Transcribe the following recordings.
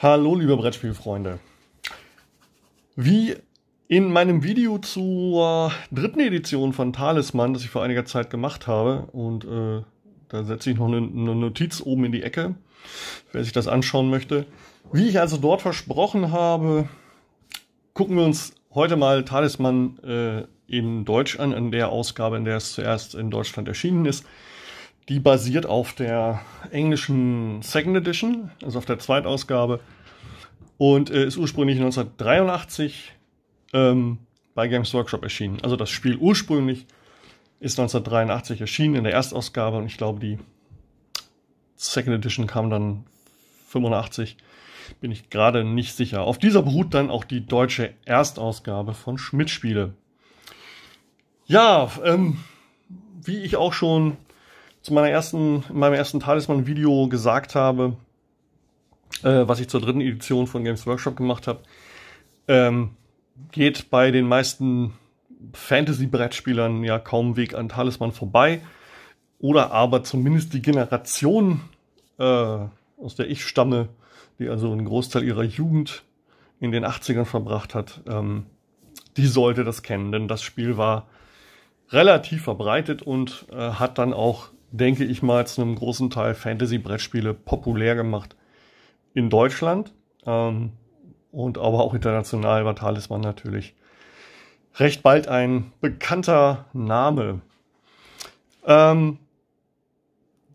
Hallo liebe Brettspielfreunde. Wie in meinem Video zur dritten Edition von Talisman, das ich vor einiger Zeit gemacht habe, und äh, da setze ich noch eine, eine, Notiz oben in die Ecke, wer sich das anschauen möchte. Wie ich also dort versprochen habe, gucken wir uns heute mal Talisman äh, in Deutsch an, in der Ausgabe, in der es zuerst in Deutschland erschienen ist. Die basiert auf der englischen Second Edition, also auf der Zweitausgabe. Und äh, ist ursprünglich 1983 ähm, bei Games Workshop erschienen. Also das Spiel ursprünglich ist 1983 erschienen in der Erstausgabe und ich glaube, die Second Edition kam dann 85. Bin ich gerade nicht sicher. Auf dieser beruht dann auch die deutsche Erstausgabe von Schmidt-Spiele. Ja, ähm, wie ich auch schon zu meiner ersten, meinem ersten Talisman-Video gesagt habe, äh, was ich zur dritten Edition von Games Workshop gemacht habe, ähm, geht bei den meisten Fantasy-Brettspielern ja kaum Weg an Talisman vorbei. Oder aber zumindest die Generation, äh, aus der ich stamme, die also einen Großteil ihrer Jugend in den 80ern verbracht hat, ähm, die sollte das kennen, denn das Spiel war relativ verbreitet und äh, hat dann auch denke ich mal, zu einem großen Teil Fantasy-Brettspiele populär gemacht in Deutschland ähm, und aber auch international war Talisman natürlich recht bald ein bekannter Name. Ähm,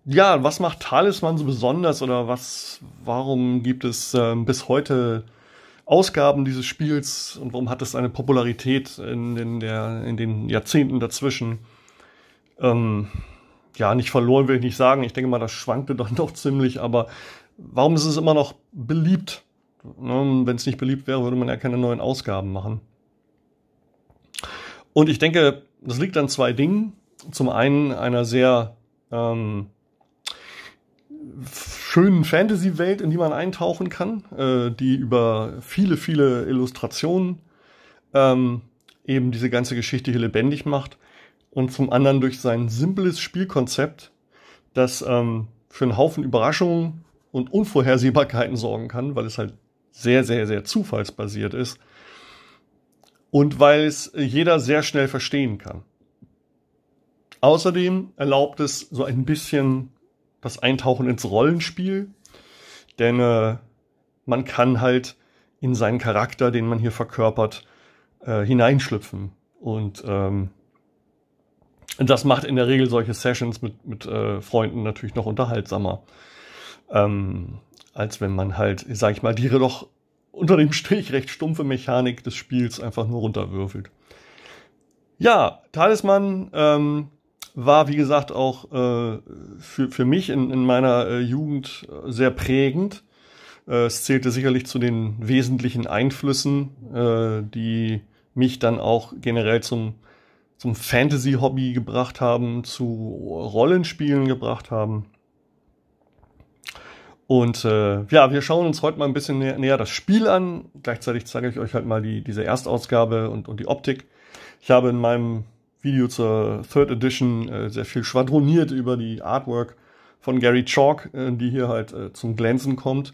ja, was macht Talisman so besonders oder was, warum gibt es ähm, bis heute Ausgaben dieses Spiels und warum hat es eine Popularität in, in, der, in den Jahrzehnten dazwischen? Ähm, ja, nicht verloren will ich nicht sagen. Ich denke mal, das schwankte dann doch ziemlich, aber warum ist es immer noch beliebt? Ne, wenn es nicht beliebt wäre, würde man ja keine neuen Ausgaben machen. Und ich denke, das liegt an zwei Dingen. Zum einen einer sehr ähm, schönen Fantasy-Welt, in die man eintauchen kann, äh, die über viele, viele Illustrationen ähm, eben diese ganze Geschichte hier lebendig macht und zum anderen durch sein simples Spielkonzept, das ähm, für einen Haufen Überraschungen und Unvorhersehbarkeiten sorgen kann, weil es halt sehr, sehr, sehr zufallsbasiert ist und weil es jeder sehr schnell verstehen kann. Außerdem erlaubt es so ein bisschen das Eintauchen ins Rollenspiel, denn äh, man kann halt in seinen Charakter, den man hier verkörpert, äh, hineinschlüpfen und ähm, das macht in der Regel solche Sessions mit, mit äh, Freunden natürlich noch unterhaltsamer. Ähm, als wenn man halt, sag ich mal, die doch unter dem Strich recht stumpfe Mechanik des Spiels einfach nur runterwürfelt. Ja, Talisman ähm, war, wie gesagt, auch äh, für, für mich in, in meiner äh, Jugend sehr prägend. Äh, es zählte sicherlich zu den wesentlichen Einflüssen, äh, die mich dann auch generell zum zum Fantasy-Hobby gebracht haben, zu Rollenspielen gebracht haben. Und äh, ja, wir schauen uns heute mal ein bisschen nä näher das Spiel an. Gleichzeitig zeige ich euch halt mal die, diese Erstausgabe und, und die Optik. Ich habe in meinem Video zur Third Edition äh, sehr viel schwadroniert über die Artwork von Gary Chalk, äh, die hier halt äh, zum Glänzen kommt.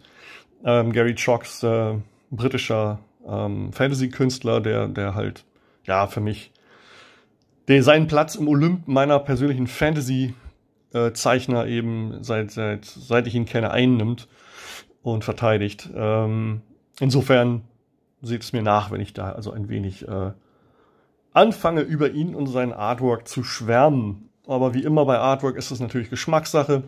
Ähm, Gary Chalks äh, britischer ähm, Fantasy-Künstler, der, der halt, ja, für mich den, seinen Platz im Olymp meiner persönlichen Fantasy-Zeichner äh, eben, seit, seit, seit ich ihn kenne, einnimmt und verteidigt. Ähm, insofern sieht es mir nach, wenn ich da also ein wenig äh, anfange, über ihn und sein Artwork zu schwärmen. Aber wie immer bei Artwork ist es natürlich Geschmackssache.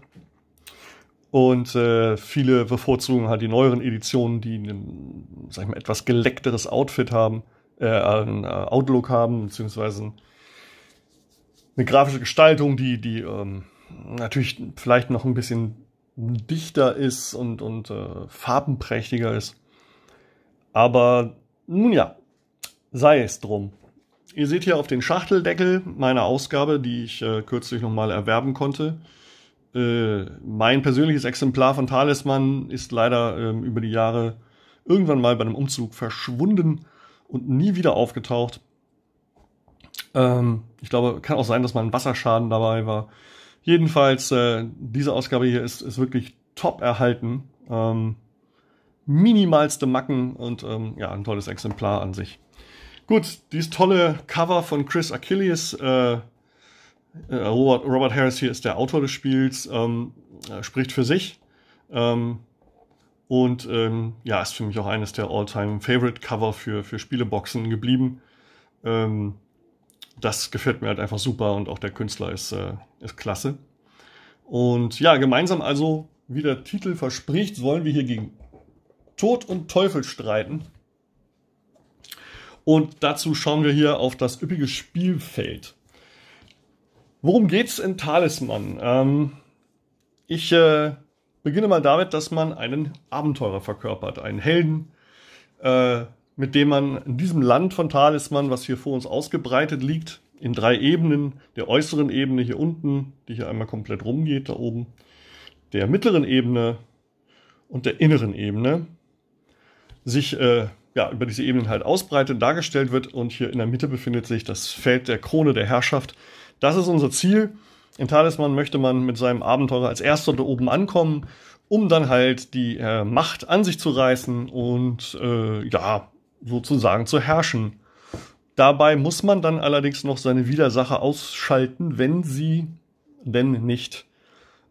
Und äh, viele bevorzugen halt die neueren Editionen, die ein sag ich mal, etwas geleckteres Outfit haben, äh, äh Outlook haben, beziehungsweise eine grafische Gestaltung, die, die ähm, natürlich vielleicht noch ein bisschen dichter ist und, und äh, farbenprächtiger ist. Aber nun ja, sei es drum. Ihr seht hier auf den Schachteldeckel meiner Ausgabe, die ich äh, kürzlich nochmal erwerben konnte. Äh, mein persönliches Exemplar von Talisman ist leider äh, über die Jahre irgendwann mal bei einem Umzug verschwunden und nie wieder aufgetaucht. Ähm, ich glaube, kann auch sein, dass mal ein Wasserschaden dabei war. Jedenfalls, äh, diese Ausgabe hier ist, ist wirklich top erhalten. Ähm, minimalste Macken und ähm, ja, ein tolles Exemplar an sich. Gut, dieses tolle Cover von Chris Achilles. Äh, äh Robert, Robert, Harris hier ist der Autor des Spiels, ähm, äh, spricht für sich. Ähm, und ähm, ja, ist für mich auch eines der All-Time-Favorite-Cover für, für Spieleboxen geblieben. Ähm, das gefällt mir halt einfach super und auch der Künstler ist, äh, ist klasse. Und ja, gemeinsam also, wie der Titel verspricht, wollen wir hier gegen Tod und Teufel streiten. Und dazu schauen wir hier auf das üppige Spielfeld. Worum geht's in Talisman? Ähm, ich äh, beginne mal damit, dass man einen Abenteurer verkörpert, einen Helden, äh, mit dem man in diesem Land von Talisman, was hier vor uns ausgebreitet liegt, in drei Ebenen, der äußeren Ebene hier unten, die hier einmal komplett rumgeht, da oben, der mittleren Ebene und der inneren Ebene, sich äh, ja, über diese Ebenen halt ausbreitet, dargestellt wird und hier in der Mitte befindet sich das Feld der Krone der Herrschaft. Das ist unser Ziel. In Talisman möchte man mit seinem Abenteurer als erster da oben ankommen, um dann halt die äh, Macht an sich zu reißen und äh, ja, sozusagen zu herrschen. Dabei muss man dann allerdings noch seine Widersacher ausschalten, wenn sie denn nicht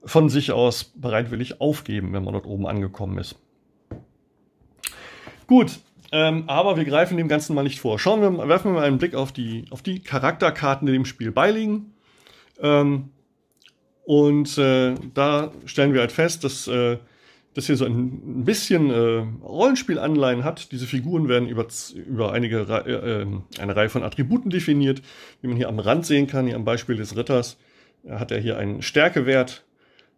von sich aus bereitwillig aufgeben, wenn man dort oben angekommen ist. Gut, ähm, aber wir greifen dem Ganzen mal nicht vor. Schauen wir, werfen wir mal einen Blick auf die, auf die Charakterkarten, die dem Spiel beiliegen. Ähm, und äh, da stellen wir halt fest, dass äh, das hier so ein bisschen äh, Rollenspielanleihen hat. Diese Figuren werden über, über einige äh, ähm, eine Reihe von Attributen definiert, wie man hier am Rand sehen kann. Hier am Beispiel des Ritters äh, hat er hier einen Stärkewert,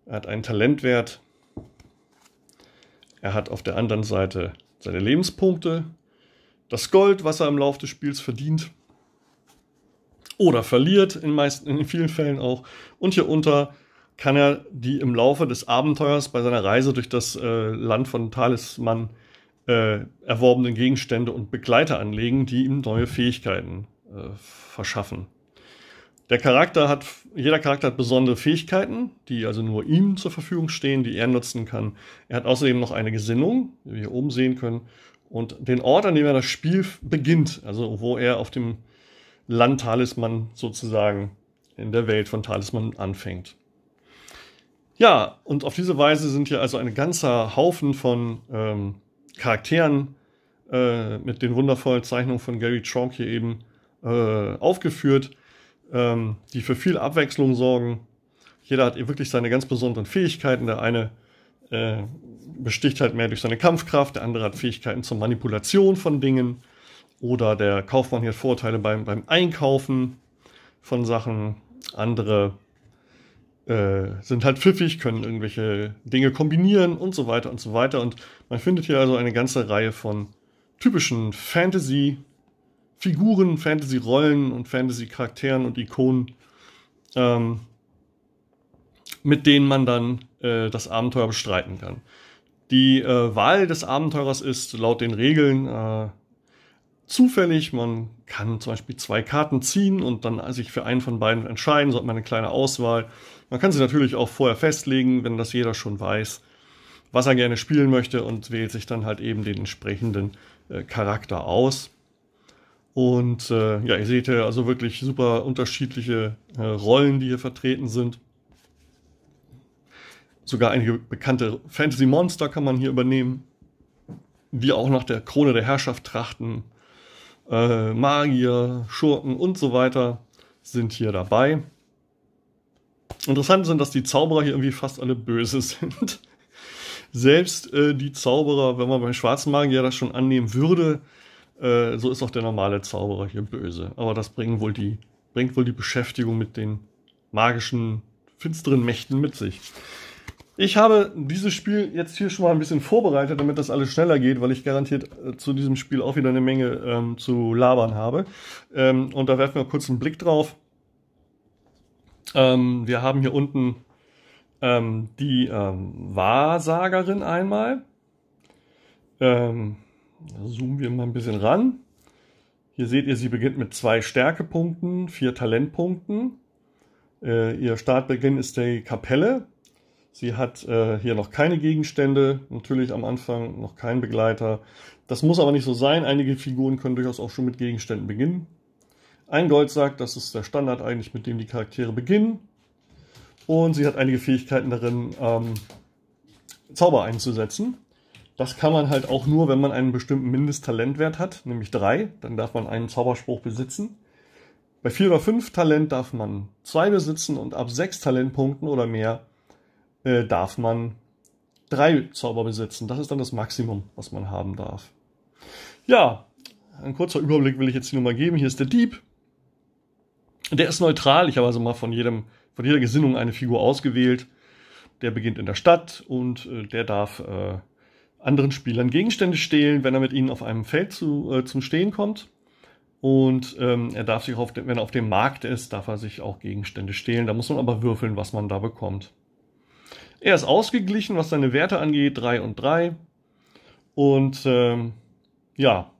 er hat einen Talentwert, er hat auf der anderen Seite seine Lebenspunkte, das Gold, was er im Laufe des Spiels verdient oder verliert in, meisten, in vielen Fällen auch. Und hier unter kann er die im Laufe des Abenteuers bei seiner Reise durch das äh, Land von Talisman äh, erworbenen Gegenstände und Begleiter anlegen, die ihm neue Fähigkeiten äh, verschaffen. Der Charakter hat, jeder Charakter hat besondere Fähigkeiten, die also nur ihm zur Verfügung stehen, die er nutzen kann. Er hat außerdem noch eine Gesinnung, wie wir hier oben sehen können, und den Ort, an dem er das Spiel beginnt, also wo er auf dem Land Talisman sozusagen in der Welt von Talisman anfängt. Ja, und auf diese Weise sind hier also ein ganzer Haufen von ähm, Charakteren äh, mit den wundervollen Zeichnungen von Gary Chalk hier eben äh, aufgeführt, ähm, die für viel Abwechslung sorgen. Jeder hat wirklich seine ganz besonderen Fähigkeiten. Der eine äh, besticht halt mehr durch seine Kampfkraft, der andere hat Fähigkeiten zur Manipulation von Dingen oder der Kaufmann hier Vorteile beim, beim Einkaufen von Sachen. Andere äh, sind halt pfiffig, können irgendwelche Dinge kombinieren und so weiter und so weiter. Und man findet hier also eine ganze Reihe von typischen Fantasy-Figuren, Fantasy-Rollen und Fantasy-Charakteren und Ikonen, ähm, mit denen man dann äh, das Abenteuer bestreiten kann. Die äh, Wahl des Abenteurers ist laut den Regeln äh, zufällig. Man kann zum Beispiel zwei Karten ziehen und dann sich für einen von beiden entscheiden. So hat man eine kleine Auswahl. Man kann sie natürlich auch vorher festlegen, wenn das jeder schon weiß, was er gerne spielen möchte und wählt sich dann halt eben den entsprechenden äh, Charakter aus. Und äh, ja, ihr seht hier also wirklich super unterschiedliche äh, Rollen, die hier vertreten sind. Sogar einige bekannte Fantasy-Monster kann man hier übernehmen, die auch nach der Krone der Herrschaft trachten. Äh, Magier, Schurken und so weiter sind hier dabei. Interessant sind, dass die Zauberer hier irgendwie fast alle böse sind. Selbst äh, die Zauberer, wenn man beim schwarzen Magen ja das schon annehmen würde, äh, so ist auch der normale Zauberer hier böse. Aber das bringen wohl die, bringt wohl die Beschäftigung mit den magischen, finsteren Mächten mit sich. Ich habe dieses Spiel jetzt hier schon mal ein bisschen vorbereitet, damit das alles schneller geht, weil ich garantiert äh, zu diesem Spiel auch wieder eine Menge ähm, zu labern habe. Ähm, und da werfen wir kurz einen Blick drauf. Ähm, wir haben hier unten ähm, die ähm, Wahrsagerin einmal. Ähm, zoomen wir mal ein bisschen ran. Hier seht ihr, sie beginnt mit zwei Stärkepunkten, vier Talentpunkten. Äh, ihr Startbeginn ist die Kapelle. Sie hat äh, hier noch keine Gegenstände, natürlich am Anfang noch keinen Begleiter. Das muss aber nicht so sein. Einige Figuren können durchaus auch schon mit Gegenständen beginnen. Ein Goldsack, das ist der Standard eigentlich, mit dem die Charaktere beginnen. Und sie hat einige Fähigkeiten darin, ähm, Zauber einzusetzen. Das kann man halt auch nur, wenn man einen bestimmten Mindesttalentwert hat, nämlich drei. Dann darf man einen Zauberspruch besitzen. Bei vier oder fünf Talent darf man zwei besitzen und ab sechs Talentpunkten oder mehr äh, darf man drei Zauber besitzen. Das ist dann das Maximum, was man haben darf. Ja, ein kurzer Überblick will ich jetzt hier nochmal geben. Hier ist der Dieb. Der ist neutral. Ich habe also mal von jedem, von jeder Gesinnung eine Figur ausgewählt. Der beginnt in der Stadt und äh, der darf äh, anderen Spielern Gegenstände stehlen, wenn er mit ihnen auf einem Feld zu, äh, zum Stehen kommt. Und ähm, er darf sich, auf de, wenn er auf dem Markt ist, darf er sich auch Gegenstände stehlen. Da muss man aber würfeln, was man da bekommt. Er ist ausgeglichen, was seine Werte angeht, 3 und 3. Und ähm, ja,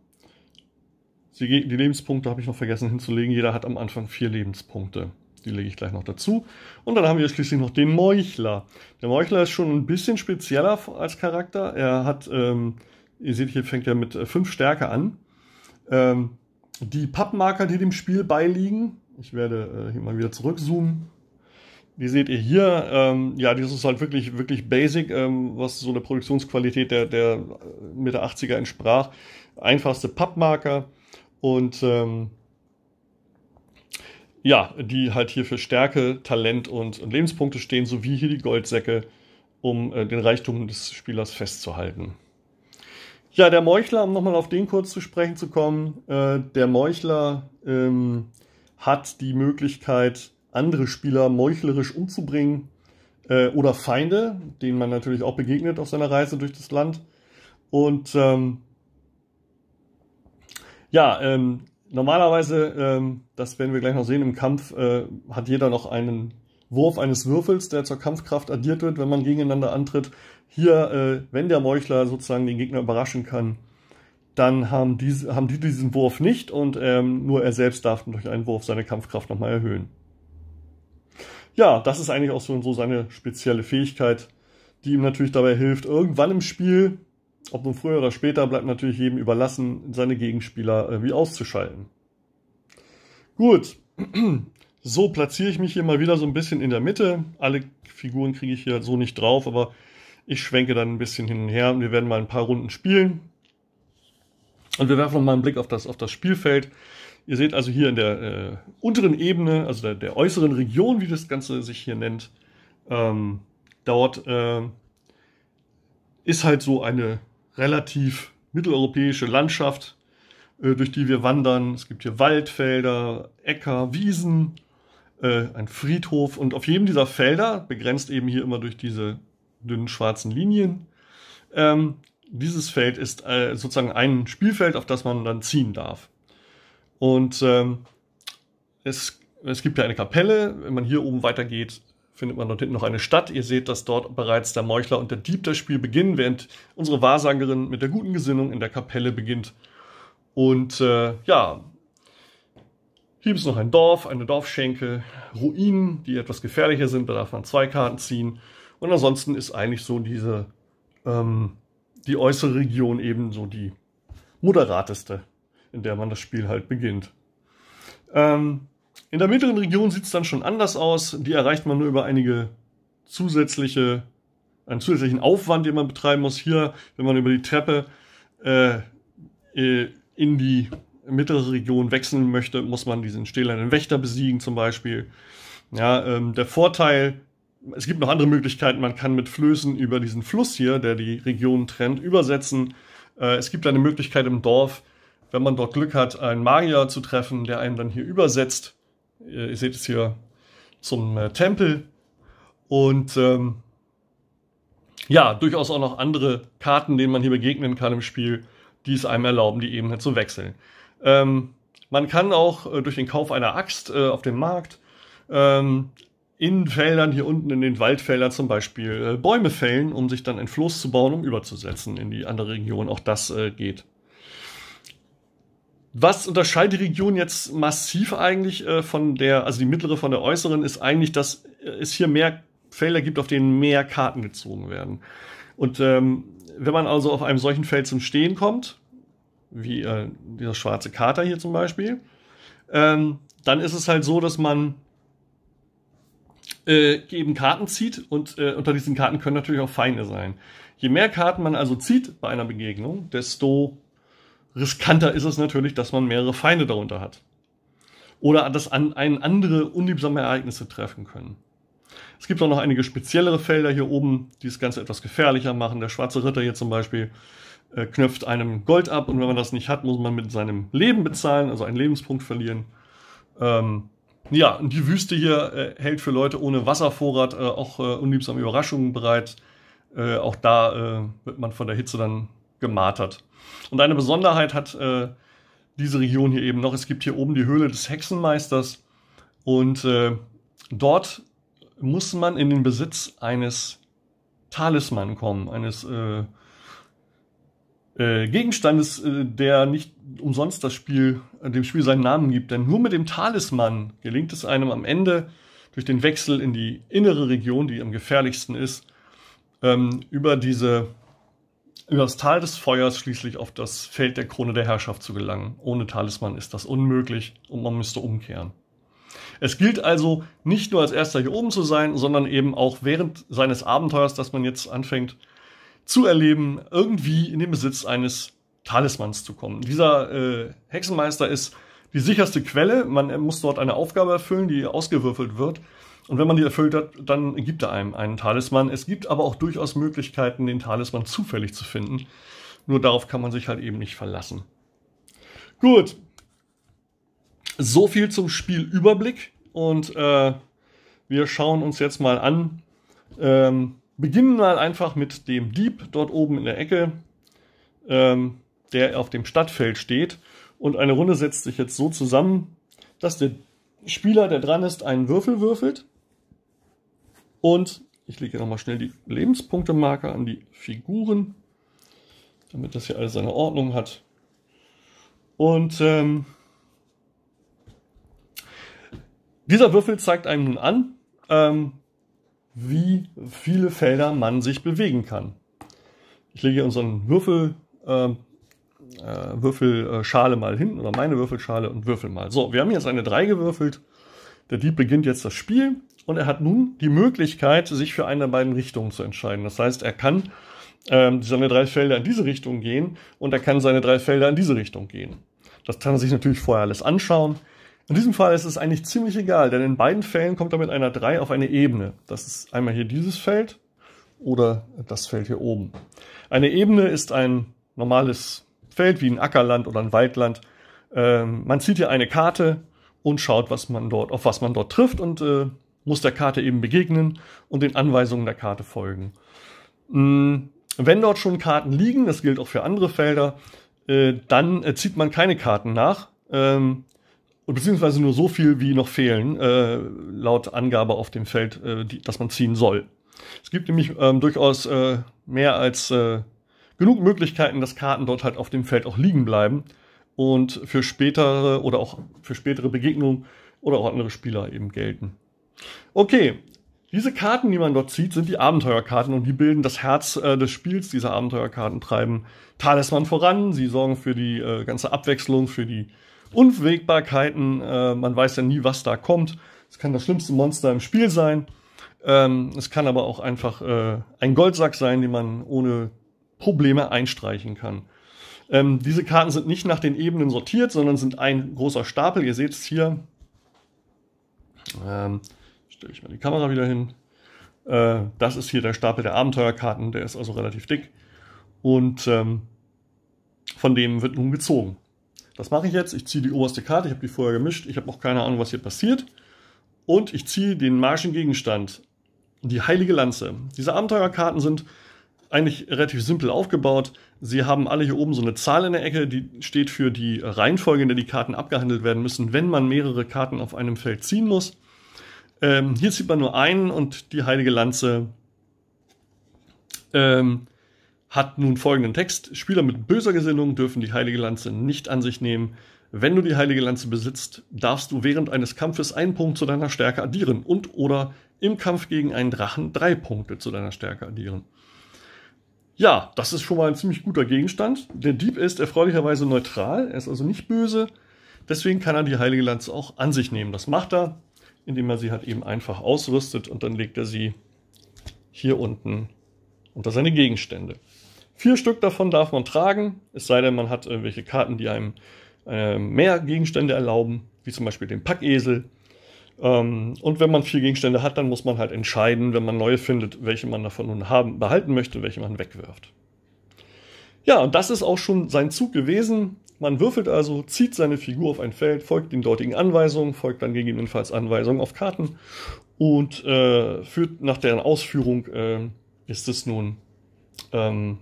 die, die Lebenspunkte habe ich noch vergessen hinzulegen. Jeder hat am Anfang vier Lebenspunkte. Die lege ich gleich noch dazu. Und dann haben wir schließlich noch den Meuchler. Der Meuchler ist schon ein bisschen spezieller als Charakter. Er hat, ähm, ihr seht hier, fängt er mit äh, fünf Stärke an. Ähm, die Pappmarker, die dem Spiel beiliegen, ich werde äh, hier mal wieder zurückzoomen. Die seht ihr hier. Ähm, ja, das ist halt wirklich, wirklich basic, ähm, was so der Produktionsqualität der, der äh, Mitte 80er entsprach. Einfachste Pappmarker. Und ähm, ja, die halt hier für Stärke, Talent und, und Lebenspunkte stehen, sowie hier die Goldsäcke, um äh, den Reichtum des Spielers festzuhalten. Ja, der Meuchler, um nochmal auf den kurz zu sprechen zu kommen, äh, der Meuchler ähm, hat die Möglichkeit, andere Spieler meuchlerisch umzubringen äh, oder Feinde, denen man natürlich auch begegnet auf seiner Reise durch das Land. Und ähm, ja, ähm, normalerweise, ähm, das werden wir gleich noch sehen, im Kampf äh, hat jeder noch einen Wurf eines Würfels, der zur Kampfkraft addiert wird, wenn man gegeneinander antritt. Hier, äh, wenn der Meuchler sozusagen den Gegner überraschen kann, dann haben, diese, haben die diesen Wurf nicht und ähm, nur er selbst darf durch einen Wurf seine Kampfkraft nochmal erhöhen. Ja, das ist eigentlich auch so, so seine spezielle Fähigkeit, die ihm natürlich dabei hilft, irgendwann im Spiel ob nun früher oder später bleibt natürlich jedem überlassen, seine Gegenspieler äh, wie auszuschalten. Gut, so platziere ich mich hier mal wieder so ein bisschen in der Mitte. Alle Figuren kriege ich hier so nicht drauf, aber ich schwenke dann ein bisschen hin und her und wir werden mal ein paar Runden spielen. Und wir werfen nochmal einen Blick auf das, auf das Spielfeld. Ihr seht also hier in der äh, unteren Ebene, also der, der, äußeren Region, wie das Ganze sich hier nennt, ähm, dort äh, ist halt so eine relativ mitteleuropäische Landschaft, äh, durch die wir wandern. Es gibt hier Waldfelder, Äcker, Wiesen, äh, ein Friedhof und auf jedem dieser Felder, begrenzt eben hier immer durch diese dünnen schwarzen Linien, ähm, dieses Feld ist äh, sozusagen ein Spielfeld, auf das man dann ziehen darf. Und ähm, es, es gibt ja eine Kapelle, wenn man hier oben weitergeht, findet man dort hinten noch eine Stadt. Ihr seht, dass dort bereits der Meuchler und der Dieb das Spiel beginnen, während unsere Wahrsagerin mit der guten Gesinnung in der Kapelle beginnt. Und äh, ja, hier gibt es noch ein Dorf, eine Dorfschenke, Ruinen, die etwas gefährlicher sind, da darf man zwei Karten ziehen. Und ansonsten ist eigentlich so diese, ähm, die äußere Region eben so die moderateste, in der man das Spiel halt beginnt. Ähm, in der mittleren Region sieht es dann schon anders aus. Die erreicht man nur über einige zusätzliche, einen zusätzlichen Aufwand, den man betreiben muss. Hier, wenn man über die Treppe äh, äh, in die mittlere Region wechseln möchte, muss man diesen stählernen Wächter besiegen zum Beispiel. Ja, ähm, der Vorteil, es gibt noch andere Möglichkeiten, man kann mit Flößen über diesen Fluss hier, der die Region trennt, übersetzen. Äh, es gibt eine Möglichkeit im Dorf, wenn man dort Glück hat, einen Magier zu treffen, der einen dann hier übersetzt äh, ihr seht es hier, zum äh, Tempel. Und ähm, ja, durchaus auch noch andere Karten, denen man hier begegnen kann im Spiel, die es einem erlauben, die Ebene zu wechseln. Ähm, man kann auch äh, durch den Kauf einer Axt äh, auf dem Markt ähm, in Feldern hier unten in den Waldfeldern zum Beispiel äh, Bäume fällen, um sich dann ein Floß zu bauen, um überzusetzen in die andere Region. Auch das äh, geht. Was unterscheidet die Region jetzt massiv eigentlich äh, von der, also die mittlere von der äußeren, ist eigentlich, dass äh, es hier mehr Felder gibt, auf denen mehr Karten gezogen werden. Und ähm, wenn man also auf einem solchen Feld zum Stehen kommt, wie äh, dieser schwarze Kater hier zum Beispiel, ähm, dann ist es halt so, dass man äh, eben Karten zieht und äh, unter diesen Karten können natürlich auch Feinde sein. Je mehr Karten man also zieht bei einer Begegnung, desto riskanter ist es natürlich, dass man mehrere Feinde darunter hat. Oder dass an einen andere unliebsame Ereignisse treffen können. Es gibt auch noch einige speziellere Felder hier oben, die das Ganze etwas gefährlicher machen. Der schwarze Ritter hier zum Beispiel äh, knöpft einem Gold ab und wenn man das nicht hat, muss man mit seinem Leben bezahlen, also einen Lebenspunkt verlieren. Ähm, ja, und die Wüste hier äh, hält für Leute ohne Wasservorrat äh, auch äh, unliebsame Überraschungen bereit. Äh, auch da wird man von der Hitze dann gemartert. Und eine Besonderheit hat äh, diese Region hier eben noch. Es gibt hier oben die Höhle des Hexenmeisters und äh, dort muss man in den Besitz eines Talisman kommen, eines äh, äh, Gegenstandes, äh, der nicht umsonst das Spiel, äh, dem Spiel seinen Namen gibt. Denn nur mit dem Talisman gelingt es einem am Ende durch den Wechsel in die innere Region, die am gefährlichsten ist, ähm, über diese über das Tal des Feuers schließlich auf das Feld der Krone der Herrschaft zu gelangen. Ohne Talisman ist das unmöglich und man müsste umkehren. Es gilt also nicht nur als erster hier oben zu sein, sondern eben auch während seines Abenteuers, das man jetzt anfängt zu erleben, irgendwie in den Besitz eines Talismans zu kommen. Dieser äh, Hexenmeister ist die sicherste Quelle. Man muss dort eine Aufgabe erfüllen, die ausgewürfelt wird. Und wenn man die erfüllt hat, dann gibt er einem einen Talisman. Es gibt aber auch durchaus Möglichkeiten, den Talisman zufällig zu finden. Nur darauf kann man sich halt eben nicht verlassen. Gut. So viel zum Spielüberblick. Und äh, wir schauen uns jetzt mal an. Ähm, beginnen mal einfach mit dem Dieb dort oben in der Ecke, ähm, der auf dem Stadtfeld steht. Und eine Runde setzt sich jetzt so zusammen, dass der Spieler, der dran ist, einen Würfel würfelt. Und ich lege hier nochmal schnell die Lebenspunktemarker an die Figuren, damit das hier alles seine Ordnung hat. Und ähm, dieser Würfel zeigt einem nun an, ähm, wie viele Felder man sich bewegen kann. Ich lege hier unseren Würfel, äh, äh, Würfelschale mal hin, oder meine Würfelschale und würfel mal. So, wir haben jetzt eine 3 gewürfelt. Der Dieb beginnt jetzt das Spiel und er hat nun die Möglichkeit, sich für eine der beiden Richtungen zu entscheiden. Das heißt, er kann ähm, seine drei Felder in diese Richtung gehen und er kann seine drei Felder in diese Richtung gehen. Das kann er sich natürlich vorher alles anschauen. In diesem Fall ist es eigentlich ziemlich egal, denn in beiden Fällen kommt er mit einer 3 auf eine Ebene. Das ist einmal hier dieses Feld oder das Feld hier oben. Eine Ebene ist ein normales Feld wie ein Ackerland oder ein Waldland. Ähm, man zieht hier eine Karte und schaut, was man dort, auf was man dort trifft und äh, muss der Karte eben begegnen und den Anweisungen der Karte folgen. Mm, wenn dort schon Karten liegen, das gilt auch für andere Felder, äh, dann äh, zieht man keine Karten nach, ähm, beziehungsweise nur so viel, wie noch fehlen, äh, laut Angabe auf dem Feld, das man ziehen soll. Es gibt nämlich ähm, durchaus mehr als genug Möglichkeiten, dass Karten dort halt auf dem Feld auch liegen bleiben und für spätere oder auch für spätere Begegnungen oder auch andere Spieler eben gelten. Okay, diese Karten, die man dort zieht, sind die Abenteuerkarten und die bilden das Herz äh, des Spiels. Diese Abenteuerkarten treiben Talisman voran, sie sorgen für die äh, ganze Abwechslung, für die Unwägbarkeiten. Äh, man weiß ja nie, was da kommt. Es kann das schlimmste Monster im Spiel sein. Ähm, es kann aber auch einfach äh, ein Goldsack sein, den man ohne Probleme einstreichen kann. Ähm, diese Karten sind nicht nach den Ebenen sortiert, sondern sind ein großer Stapel. Ihr seht es hier. Ähm, stelle ich mal die Kamera wieder hin. Äh, das ist hier der Stapel der Abenteuerkarten, der ist also relativ dick. Und ähm, von dem wird nun gezogen. Das mache ich jetzt. Ich ziehe die oberste Karte, ich habe die vorher gemischt, ich habe auch keine Ahnung, was hier passiert. Und ich ziehe den magischen Gegenstand, die heilige Lanze. Diese Abenteuerkarten sind eigentlich relativ simpel aufgebaut. Sie haben alle hier oben so eine Zahl in der Ecke, die steht für die Reihenfolge, in der die Karten abgehandelt werden müssen, wenn man mehrere Karten auf einem Feld ziehen muss. Ähm, hier sieht man nur einen und die Heilige Lanze ähm, hat nun folgenden Text. Spieler mit böser Gesinnung dürfen die Heilige Lanze nicht an sich nehmen. Wenn du die Heilige Lanze besitzt, darfst du während eines Kampfes einen Punkt zu deiner Stärke addieren und oder im Kampf gegen einen Drachen drei Punkte zu deiner Stärke addieren. Ja, das ist schon mal ein ziemlich guter Gegenstand. Der Dieb ist erfreulicherweise neutral, er ist also nicht böse. Deswegen kann er die Heilige Lanze auch an sich nehmen. Das macht er, indem er sie halt eben einfach ausrüstet und dann legt er sie hier unten unter seine Gegenstände. Vier Stück davon darf man tragen, es sei denn, man hat irgendwelche Karten, die einem äh, mehr Gegenstände erlauben, wie zum Beispiel den Packesel. Ähm, und wenn man vier Gegenstände hat, dann muss man halt entscheiden, wenn man neue findet, welche man davon nun haben, behalten möchte, welche man wegwirft. Ja, und das ist auch schon sein Zug gewesen. Man würfelt also, zieht seine Figur auf ein Feld, folgt den dortigen Anweisungen, folgt dann gegebenenfalls Anweisungen auf Karten und äh, führt nach deren Ausführung äh, ist es nun ähm,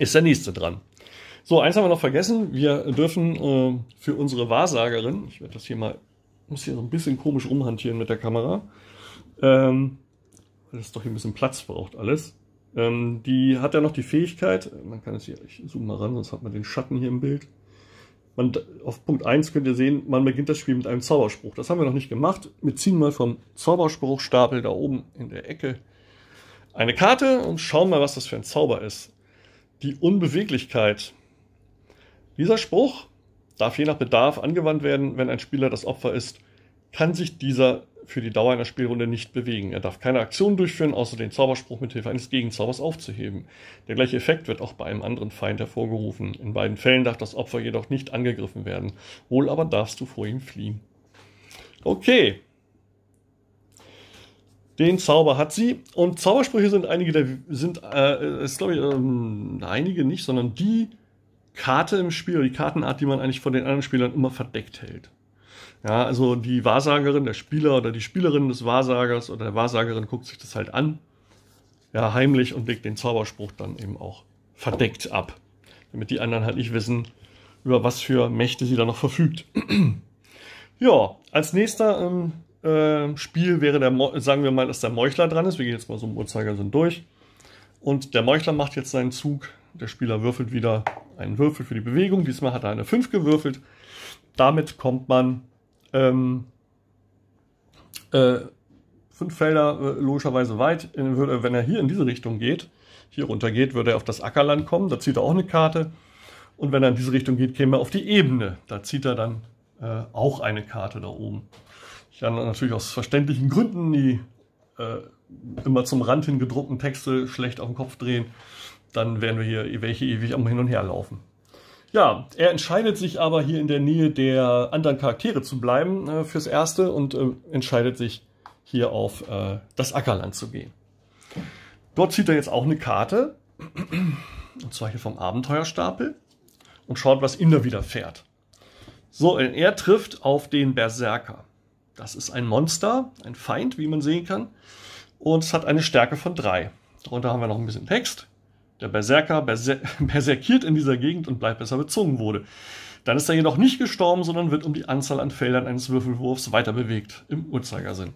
ist der nächste dran. So, eins haben wir noch vergessen. Wir dürfen äh, für unsere Wahrsagerin, ich werde das hier mal, muss hier so ein bisschen komisch rumhantieren mit der Kamera, ähm, weil das doch hier ein bisschen Platz braucht alles. Ähm, die hat ja noch die Fähigkeit, man kann es hier, ich zoome mal ran, sonst hat man den Schatten hier im Bild. Man, auf Punkt 1 könnt ihr sehen, man beginnt das Spiel mit einem Zauberspruch. Das haben wir noch nicht gemacht. Wir ziehen mal vom Zauberspruchstapel da oben in der Ecke eine Karte und schauen mal, was das für ein Zauber ist. Die Unbeweglichkeit. Dieser Spruch darf je nach Bedarf angewandt werden, wenn ein Spieler das Opfer ist, kann sich dieser für die Dauer einer Spielrunde nicht bewegen. Er darf keine Aktion durchführen, außer den Zauberspruch mit Hilfe eines Gegenzaubers aufzuheben. Der gleiche Effekt wird auch bei einem anderen Feind hervorgerufen. In beiden Fällen darf das Opfer jedoch nicht angegriffen werden. Wohl aber darfst du vor ihm fliehen. Okay. Den Zauber hat sie. Und Zaubersprüche sind einige der sind, äh, ist glaube ich, ähm, einige nicht, sondern die Karte im Spiel, die Kartenart, die man eigentlich von den anderen Spielern immer verdeckt hält. Ja, also die Wahrsagerin, der Spieler oder die Spielerin des Wahrsagers oder der Wahrsagerin guckt sich das halt an, ja, heimlich und legt den Zauberspruch dann eben auch verdeckt ab, damit die anderen halt nicht wissen, über was für Mächte sie da noch verfügt. ja, als nächster ähm, äh, Spiel wäre der, Mo sagen wir mal, dass der Meuchler dran ist. Wir gehen jetzt mal so im Uhrzeigersinn durch. Und der Meuchler macht jetzt seinen Zug. Der Spieler würfelt wieder einen Würfel für die Bewegung. Diesmal hat er eine 5 gewürfelt. Damit kommt man ähm, äh, fünf Felder äh, logischerweise weit. In, würde, wenn er hier in diese Richtung geht, hier runter geht, würde er auf das Ackerland kommen. Da zieht er auch eine Karte. Und wenn er in diese Richtung geht, käme er auf die Ebene. Da zieht er dann äh, auch eine Karte da oben. Ich habe natürlich aus verständlichen Gründen die äh, immer zum Rand hin gedruckten Texte schlecht auf den Kopf drehen. Dann werden wir hier welche ewig am Hin und Her laufen. Ja, er entscheidet sich aber hier in der Nähe der anderen Charaktere zu bleiben äh, fürs Erste und äh, entscheidet sich hier auf äh, das Ackerland zu gehen. Dort zieht er jetzt auch eine Karte, und zwar hier vom Abenteuerstapel, und schaut, was ihm da wieder fährt. So, er trifft auf den Berserker. Das ist ein Monster, ein Feind, wie man sehen kann, und es hat eine Stärke von drei. Darunter haben wir noch ein bisschen Text der Berserker berserkiert in dieser Gegend und Bleibesser bezwungen wurde. Dann ist er jedoch nicht gestorben, sondern wird um die Anzahl an Feldern eines Würfelwurfs weiter bewegt, im Uhrzeigersinn.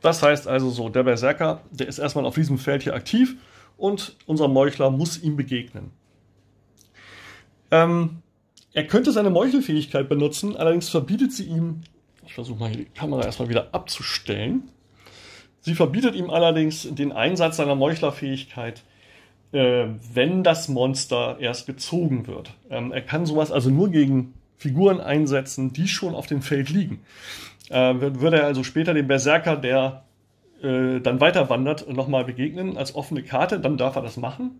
Das heißt also so, der Berserker, der ist erstmal auf diesem Feld hier aktiv und unser Meuchler muss ihm begegnen. Ähm, er könnte seine Meuchelfähigkeit benutzen, allerdings verbietet sie ihm, ich versuche mal hier die Kamera erstmal wieder abzustellen, sie verbietet ihm allerdings den Einsatz seiner Meuchlerfähigkeit äh, wenn das Monster erst gezogen wird. Ähm, er kann sowas also nur gegen Figuren einsetzen, die schon auf dem Feld liegen. Äh, würde er also später dem Berserker, der äh, dann weiter wandert, nochmal begegnen als offene Karte, dann darf er das machen.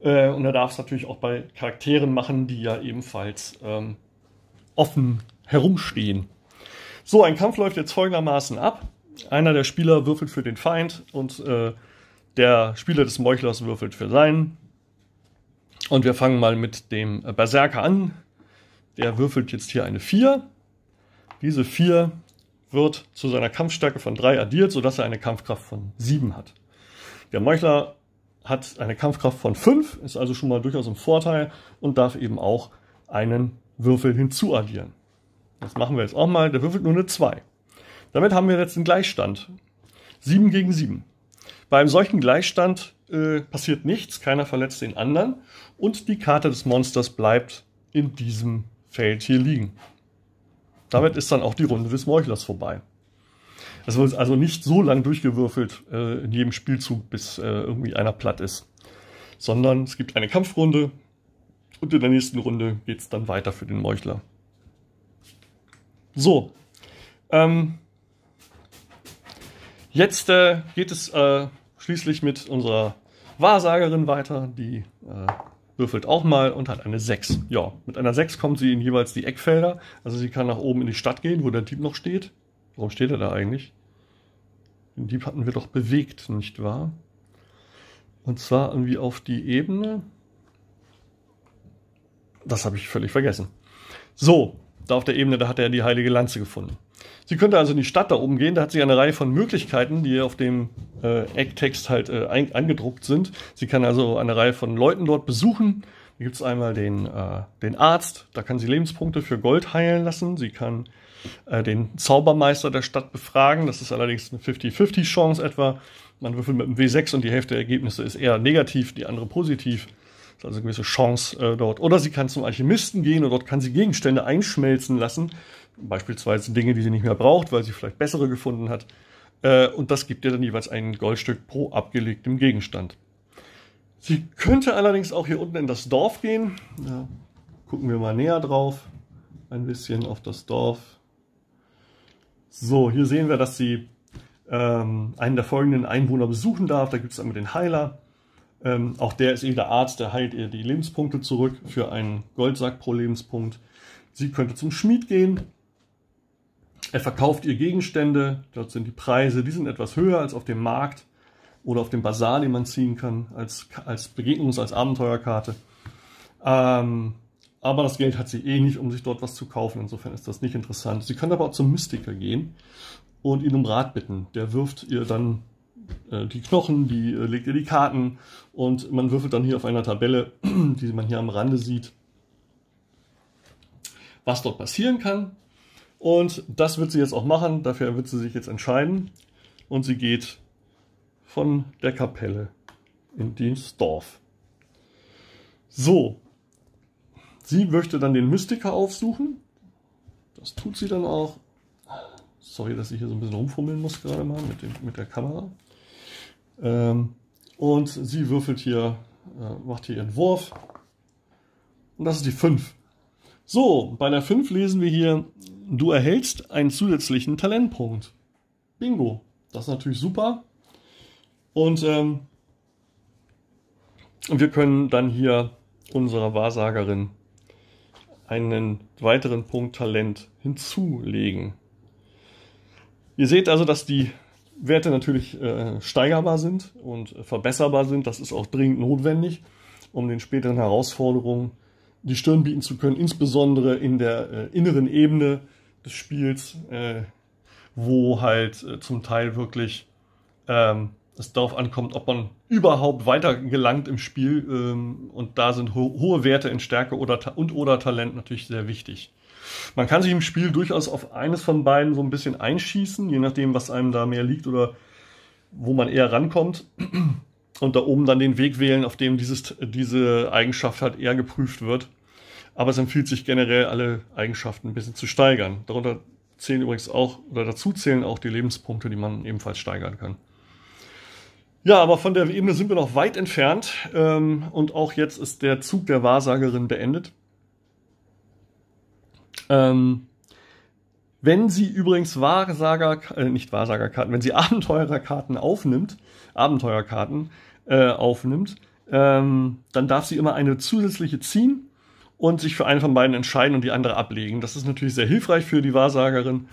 Äh, und er darf es natürlich auch bei Charakteren machen, die ja ebenfalls ähm, offen herumstehen. So, ein Kampf läuft jetzt folgendermaßen ab. Einer der Spieler würfelt für den Feind und äh, der Spieler des Meuchlers würfelt für seinen. Und wir fangen mal mit dem Berserker an. Der würfelt jetzt hier eine 4. Diese 4 wird zu seiner Kampfstärke von 3 addiert, sodass er eine Kampfkraft von 7 hat. Der Meuchler hat eine Kampfkraft von 5, ist also schon mal durchaus im Vorteil und darf eben auch einen Würfel hinzuaddieren. Das machen wir jetzt auch mal. Der würfelt nur eine 2. Damit haben wir jetzt einen Gleichstand. 7 gegen 7. Beim solchen Gleichstand äh, passiert nichts, keiner verletzt den anderen und die Karte des Monsters bleibt in diesem Feld hier liegen. Damit ist dann auch die Runde des Meuchlers vorbei. Es wird also nicht so lang durchgewürfelt äh, in jedem Spielzug, bis äh, irgendwie einer platt ist, sondern es gibt eine Kampfrunde und in der nächsten Runde geht es dann weiter für den Meuchler. So, ähm, jetzt äh, geht es äh, schließlich mit unserer Wahrsagerin weiter, die äh, würfelt auch mal und hat eine 6. Ja, mit einer 6 kommt sie in jeweils die Eckfelder. Also sie kann nach oben in die Stadt gehen, wo der Dieb noch steht. Warum steht er da eigentlich? Den Dieb hatten wir doch bewegt, nicht wahr? Und zwar irgendwie auf die Ebene. Das habe ich völlig vergessen. So, da auf der Ebene, da hat er die heilige Lanze gefunden. Sie könnte also in die Stadt da oben gehen. Da hat sie eine Reihe von Möglichkeiten, die auf dem äh, Ecktext halt äh, ein, angedruckt sind. Sie kann also eine Reihe von Leuten dort besuchen. Da gibt es einmal den, äh, den Arzt, da kann sie Lebenspunkte für Gold heilen lassen. Sie kann äh, den Zaubermeister der Stadt befragen. Das ist allerdings eine 50-50-Chance etwa. Man würfelt mit dem W6 und die Hälfte der Ergebnisse ist eher negativ, die andere positiv Das ist also eine gewisse Chance äh, dort. Oder sie kann zum Alchemisten gehen und dort kann sie Gegenstände einschmelzen lassen Beispielsweise Dinge, die sie nicht mehr braucht, weil sie vielleicht bessere gefunden hat. Äh, und das gibt ihr dann jeweils ein Goldstück pro abgelegtem Gegenstand. Sie könnte allerdings auch hier unten in das Dorf gehen. Da gucken wir mal näher drauf. Ein bisschen auf das Dorf. So, hier sehen wir, dass sie ähm, einen der folgenden Einwohner besuchen darf. Da gibt es einmal den Heiler. Ähm, auch der ist eben eh der Arzt, der heilt ihr die Lebenspunkte zurück für einen Goldsack pro Lebenspunkt. Sie könnte zum Schmied gehen. Er verkauft ihr Gegenstände, dort sind die Preise, die sind etwas höher als auf dem Markt oder auf dem Bazar, den man ziehen kann, als, als Begegnungs-, als Abenteuerkarte. Ähm, aber das Geld hat sie eh nicht, um sich dort was zu kaufen. Insofern ist das nicht interessant. Sie kann aber auch zum Mystiker gehen und ihn um Rat bitten. Der wirft ihr dann äh, die Knochen, die äh, legt ihr die Karten und man würfelt dann hier auf einer Tabelle, die man hier am Rande sieht, was dort passieren kann. Und das wird sie jetzt auch machen. Dafür wird sie sich jetzt entscheiden. Und sie geht von der Kapelle in ins Dorf. So. Sie möchte dann den Mystiker aufsuchen. Das tut sie dann auch. Sorry, dass ich hier so ein bisschen rumfummeln muss gerade mal mit, dem, mit der Kamera. Ähm, und sie würfelt hier, äh, macht hier ihren Wurf. Und das ist die 5. So, bei der 5 lesen wir hier, du erhältst einen zusätzlichen Talentpunkt. Bingo. Das ist natürlich super. Und ähm, wir können dann hier unserer Wahrsagerin einen weiteren Punkt Talent hinzulegen. Ihr seht also, dass die Werte natürlich äh, steigerbar sind und verbesserbar sind. Das ist auch dringend notwendig, um den späteren Herausforderungen die Stirn bieten zu können, insbesondere in der äh, inneren Ebene des Spiels, äh, wo halt äh, zum Teil wirklich ähm, es darauf ankommt, ob man überhaupt weiter gelangt im Spiel. Ähm, und da sind ho hohe Werte in Stärke oder und oder Talent natürlich sehr wichtig. Man kann sich im Spiel durchaus auf eines von beiden so ein bisschen einschießen, je nachdem, was einem da mehr liegt oder wo man eher rankommt und da oben dann den Weg wählen, auf dem dieses, diese Eigenschaft halt eher geprüft wird. Aber es empfiehlt sich generell, alle Eigenschaften ein bisschen zu steigern. Darunter zählen übrigens auch, oder dazu zählen auch die Lebenspunkte, die man ebenfalls steigern kann. Ja, aber von der Ebene sind wir noch weit entfernt. Ähm, und auch jetzt ist der Zug der Wahrsagerin beendet. Ähm, wenn sie übrigens Wahrsager, äh, nicht Wahrsagerkarten, wenn sie Abenteurerkarten aufnimmt, Abenteuerkarten, äh, aufnimmt, ähm, dann darf sie immer eine zusätzliche ziehen und sich für eine von beiden entscheiden und die andere ablegen. Das ist natürlich sehr hilfreich für die Wahrsagerin,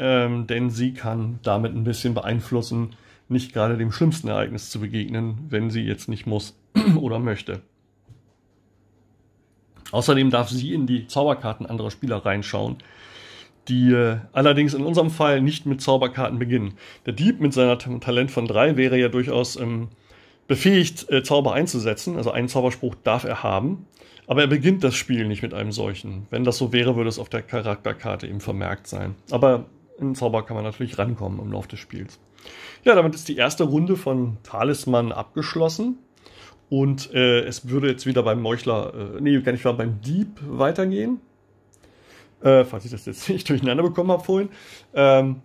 ähm, denn sie kann damit ein bisschen beeinflussen, nicht gerade dem schlimmsten Ereignis zu begegnen, wenn sie jetzt nicht muss oder möchte. Außerdem darf sie in die Zauberkarten anderer Spieler reinschauen, die äh, allerdings in unserem Fall nicht mit Zauberkarten beginnen. Der Dieb mit seinem Talent von 3 wäre ja durchaus im ähm, befähigt, äh, Zauber einzusetzen. Also einen Zauberspruch darf er haben. Aber er beginnt das Spiel nicht mit einem solchen. Wenn das so wäre, würde es auf der Charakterkarte eben vermerkt sein. Aber in Zauber kann man natürlich rankommen im Laufe des Spiels. Ja, damit ist die erste Runde von Talisman abgeschlossen. Und äh, es würde jetzt wieder beim Meuchler, äh, nee, gar nicht wahr, beim Dieb weitergehen. Äh, falls ich das jetzt nicht durcheinander bekommen habe vorhin. Ähm,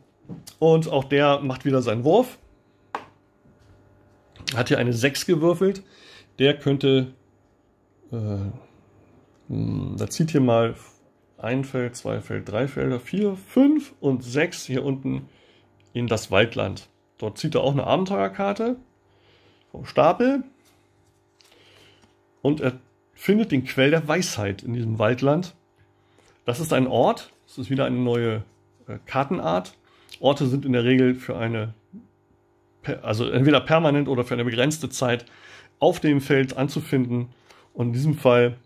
und auch der macht wieder seinen Wurf. Hat hier eine 6 gewürfelt. Der könnte. Äh, hm, da zieht hier mal ein Feld, zwei Feld, drei Felder, vier, fünf und sechs hier unten in das Waldland. Dort zieht er auch eine Abenteuerkarte vom Stapel und er findet den Quell der Weisheit in diesem Waldland. Das ist ein Ort, das ist wieder eine neue äh, Kartenart. Orte sind in der Regel für eine also entweder permanent oder für eine begrenzte Zeit auf dem Feld anzufinden. Und in diesem Fall,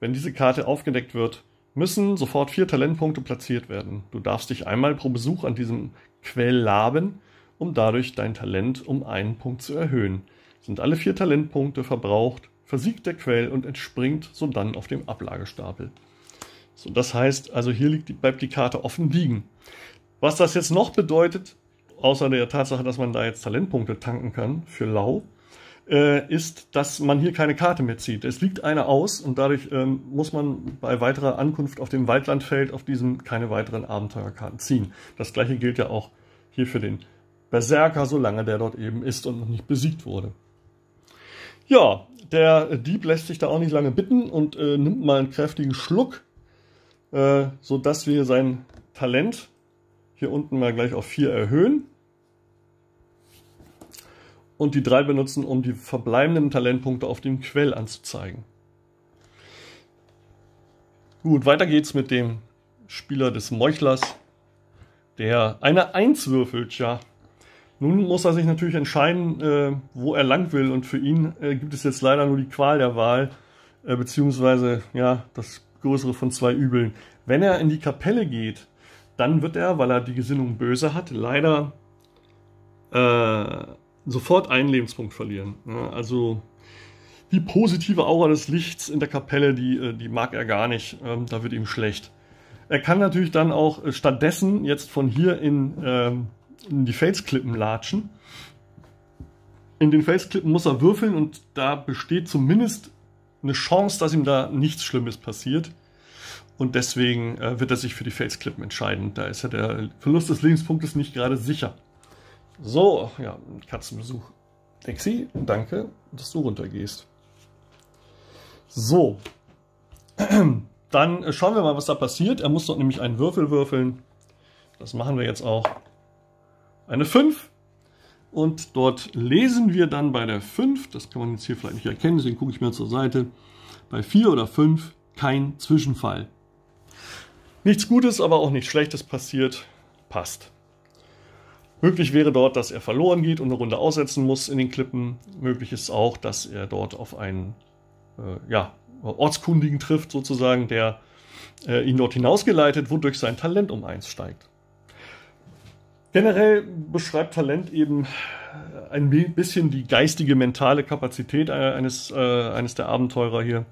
wenn diese Karte aufgedeckt wird, müssen sofort vier Talentpunkte platziert werden. Du darfst dich einmal pro Besuch an diesem Quell laben, um dadurch dein Talent um einen Punkt zu erhöhen. Sind alle vier Talentpunkte verbraucht, versiegt der Quell und entspringt sodann auf dem Ablagestapel. So, das heißt, also hier liegt, bleibt die Karte offen liegen. Was das jetzt noch bedeutet, außer der Tatsache, dass man da jetzt Talentpunkte tanken kann für Lau, äh, ist, dass man hier keine Karte mehr zieht. Es liegt eine aus und dadurch ähm, muss man bei weiterer Ankunft auf dem Waldlandfeld auf diesem keine weiteren Abenteuerkarten ziehen. Das gleiche gilt ja auch hier für den Berserker, solange der dort eben ist und noch nicht besiegt wurde. Ja, der Dieb lässt sich da auch nicht lange bitten und äh, nimmt mal einen kräftigen Schluck, äh, sodass wir sein Talent hier unten mal gleich auf 4 erhöhen und die drei benutzen, um die verbleibenden Talentpunkte auf dem Quell anzuzeigen. Gut, weiter geht's mit dem Spieler des Meuchlers, der eine Eins würfelt, ja. Nun muss er sich natürlich entscheiden, äh, wo er lang will und für ihn äh, gibt es jetzt leider nur die Qual der Wahl, äh, beziehungsweise ja, das größere von zwei Übeln. Wenn er in die Kapelle geht, dann wird er, weil er die Gesinnung böse hat, leider äh, sofort einen Lebenspunkt verlieren. Ja, also die positive Aura des Lichts in der Kapelle, die, äh, die mag er gar nicht. Ähm, da wird ihm schlecht. Er kann natürlich dann auch äh, stattdessen jetzt von hier in, ähm, in die Felsklippen latschen. In den Felsklippen muss er würfeln und da besteht zumindest eine Chance, dass ihm da nichts Schlimmes passiert. Und deswegen äh, wird er sich für die Felsklippen entscheiden. Da ist ja der Verlust des Lebenspunktes nicht gerade sicher. So, ja, Katzenbesuch. Lexi, danke, dass du runtergehst. So. Dann äh, schauen wir mal, was da passiert. Er muss dort nämlich einen Würfel würfeln. Das machen wir jetzt auch. Eine 5. Und dort lesen wir dann bei der 5, das kann man jetzt hier vielleicht nicht erkennen, deswegen gucke ich mir zur Seite, bei 4 oder 5 kein Zwischenfall. Nichts Gutes, aber auch nichts Schlechtes passiert. Passt. Möglich wäre dort, dass er verloren geht und eine Runde aussetzen muss in den Klippen. Möglich ist auch, dass er dort auf einen äh, ja, Ortskundigen trifft, sozusagen, der äh, ihn dort hinausgeleitet, wodurch sein Talent um eins steigt. Generell beschreibt Talent eben äh, ein bisschen die geistige, mentale Kapazität eines, äh, eines der Abenteurer hier